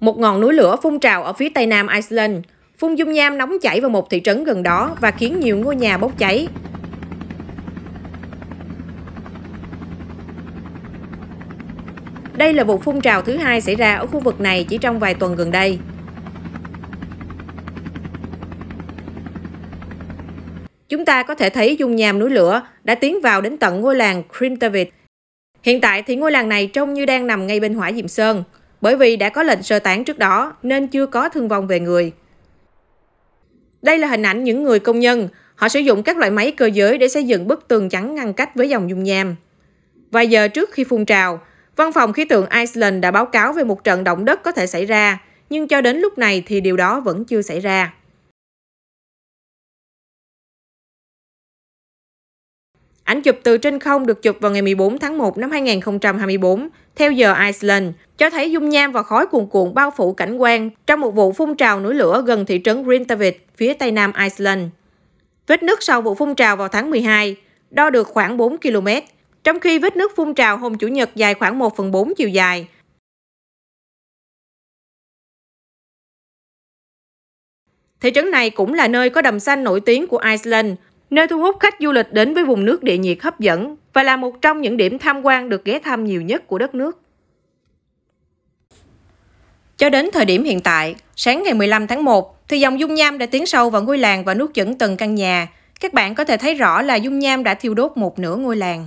Một ngọn núi lửa phun trào ở phía tây nam Iceland, phun dung nham nóng chảy vào một thị trấn gần đó và khiến nhiều ngôi nhà bốc cháy. Đây là vụ phun trào thứ hai xảy ra ở khu vực này chỉ trong vài tuần gần đây. Chúng ta có thể thấy dung nham núi lửa đã tiến vào đến tận ngôi làng Krimtavit. Hiện tại thì ngôi làng này trông như đang nằm ngay bên hỏa diệm sơn, bởi vì đã có lệnh sơ tán trước đó nên chưa có thương vong về người. Đây là hình ảnh những người công nhân. Họ sử dụng các loại máy cơ giới để xây dựng bức tường chắn ngăn cách với dòng dung nham. Vài giờ trước khi phun trào, Văn phòng khí tượng Iceland đã báo cáo về một trận động đất có thể xảy ra, nhưng cho đến lúc này thì điều đó vẫn chưa xảy ra. Ảnh chụp từ trên không được chụp vào ngày 14 tháng 1 năm 2024 theo giờ Iceland cho thấy dung nham và khói cuồn cuộn bao phủ cảnh quan trong một vụ phun trào núi lửa gần thị trấn Grintavik, phía tây nam Iceland. Vết nước sau vụ phun trào vào tháng 12 đo được khoảng 4 km, trong khi vết nước phun trào hôm Chủ nhật dài khoảng 1 phần 4 chiều dài. Thị trấn này cũng là nơi có đầm xanh nổi tiếng của Iceland, nơi thu hút khách du lịch đến với vùng nước địa nhiệt hấp dẫn và là một trong những điểm tham quan được ghé thăm nhiều nhất của đất nước. Cho đến thời điểm hiện tại, sáng ngày 15 tháng 1, thì dòng dung nham đã tiến sâu vào ngôi làng và nuốt chửng từng căn nhà. Các bạn có thể thấy rõ là dung nham đã thiêu đốt một nửa ngôi làng.